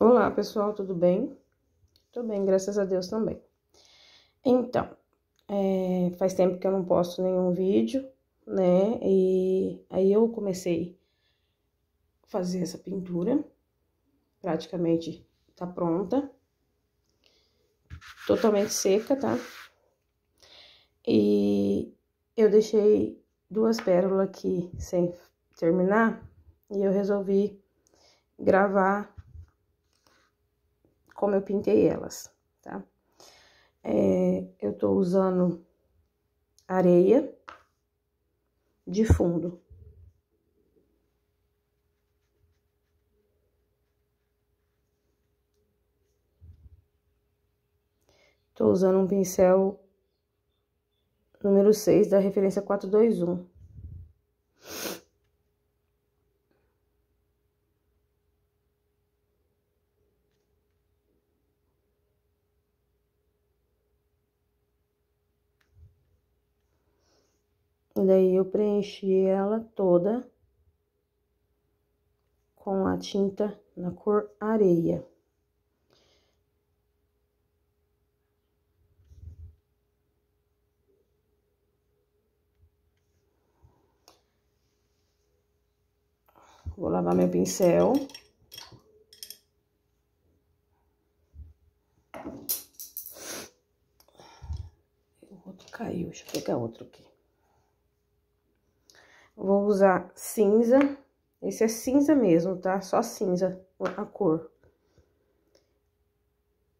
Olá, pessoal, tudo bem? Tudo bem, graças a Deus também. Então, é, faz tempo que eu não posto nenhum vídeo, né? E aí eu comecei a fazer essa pintura. Praticamente tá pronta. Totalmente seca, tá? E eu deixei duas pérolas aqui sem terminar. E eu resolvi gravar como eu pintei elas, tá? É, eu tô usando areia de fundo. Tô usando um pincel número 6 da referência 421. E daí eu preenchi ela toda com a tinta na cor areia. Vou lavar meu pincel. O outro caiu, deixa eu pegar outro aqui. Vou usar cinza. Esse é cinza mesmo, tá? Só cinza a cor.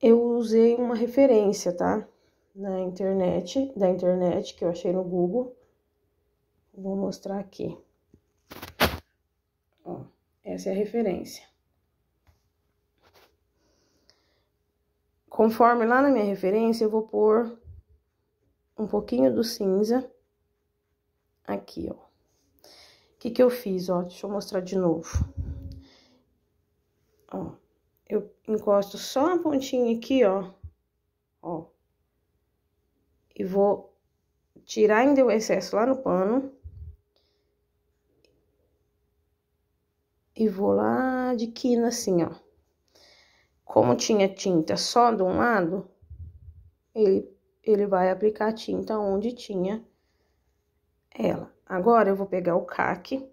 Eu usei uma referência, tá? Na internet, da internet, que eu achei no Google. Vou mostrar aqui. Ó, essa é a referência. Conforme lá na minha referência, eu vou pôr um pouquinho do cinza aqui, ó que que eu fiz, ó? Deixa eu mostrar de novo. Ó, eu encosto só a pontinha aqui, ó. Ó. E vou tirar ainda o excesso lá no pano. E vou lá de quina assim, ó. Como tinha tinta só de um lado, ele, ele vai aplicar tinta onde tinha ela. Agora, eu vou pegar o caque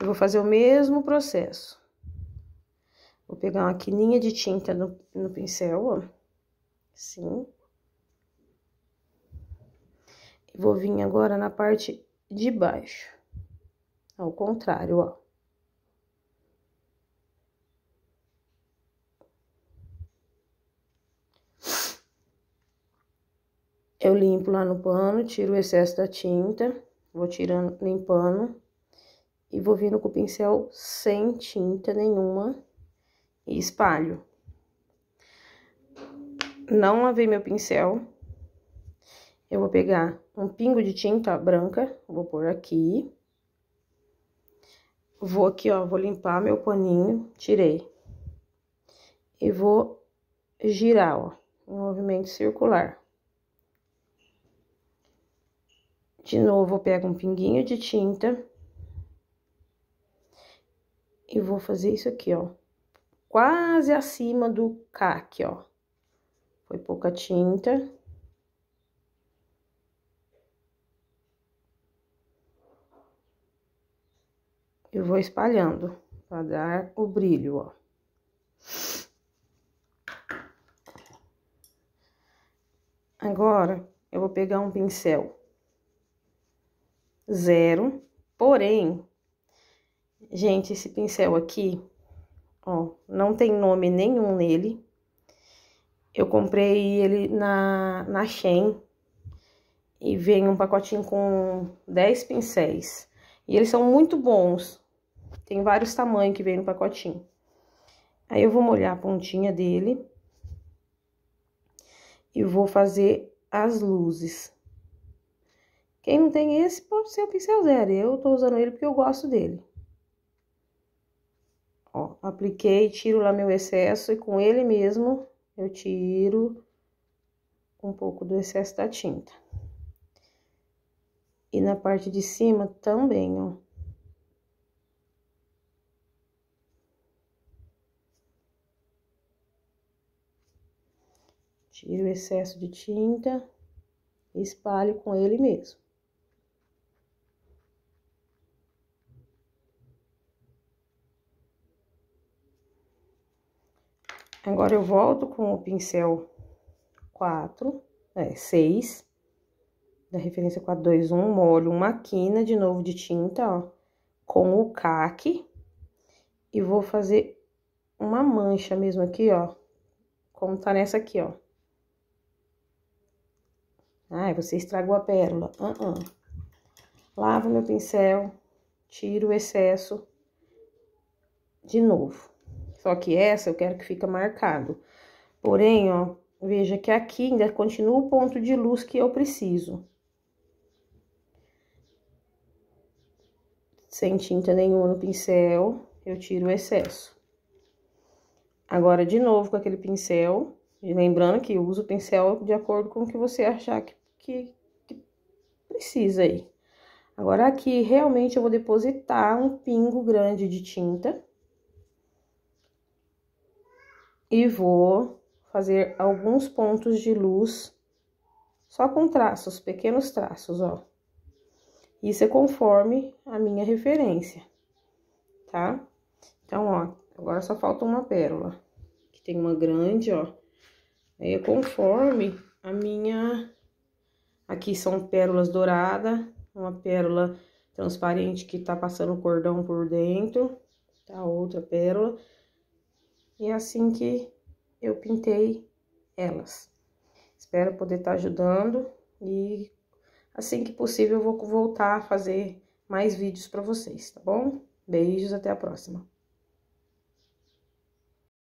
e vou fazer o mesmo processo. Vou pegar uma quininha de tinta no, no pincel, ó. Assim. E vou vir agora na parte de baixo. Ao contrário, ó. Eu limpo lá no pano, tiro o excesso da tinta, vou tirando, limpando. E vou vindo com o pincel sem tinta nenhuma e espalho. Não lavei meu pincel. Eu vou pegar um pingo de tinta branca, vou pôr aqui. Vou aqui, ó, vou limpar meu paninho, tirei. E vou girar, ó, em movimento circular. De novo, eu pego um pinguinho de tinta. E vou fazer isso aqui, ó. Quase acima do caque, ó. Foi pouca tinta. Eu vou espalhando para dar o brilho, ó. Agora, eu vou pegar um pincel zero. Porém, gente, esse pincel aqui, ó, não tem nome nenhum nele. Eu comprei ele na, na Shein e vem um pacotinho com 10 pincéis. E eles são muito bons. Tem vários tamanhos que vem no pacotinho. Aí eu vou molhar a pontinha dele e vou fazer as luzes. Quem não tem esse pode ser o pincel zero. Eu estou usando ele porque eu gosto dele. Ó, apliquei, tiro lá meu excesso e com ele mesmo eu tiro um pouco do excesso da tinta. E na parte de cima também, ó. Tiro o excesso de tinta e espalho com ele mesmo. Agora, eu volto com o pincel 4, é, 6, da referência 421, molho uma quina de novo de tinta, ó, com o caque. E vou fazer uma mancha mesmo aqui, ó, como tá nessa aqui, ó. Ai, você estragou a pérola. Uh -uh. Lavo meu pincel, tiro o excesso de novo. Só que essa eu quero que fica marcado. Porém, ó, veja que aqui ainda continua o ponto de luz que eu preciso. Sem tinta nenhuma no pincel, eu tiro o excesso. Agora, de novo, com aquele pincel, lembrando que usa o pincel de acordo com o que você achar que, que, que precisa aí. Agora, aqui, realmente, eu vou depositar um pingo grande de tinta e vou fazer alguns pontos de luz só com traços, pequenos traços, ó. Isso é conforme a minha referência, tá? Então, ó, agora só falta uma pérola, que tem uma grande, ó. Aí é conforme a minha... Aqui são pérolas douradas, uma pérola transparente que tá passando o cordão por dentro, tá? Outra pérola e é assim que eu pintei elas. Espero poder estar tá ajudando e assim que possível eu vou voltar a fazer mais vídeos para vocês, tá bom? Beijos, até a próxima.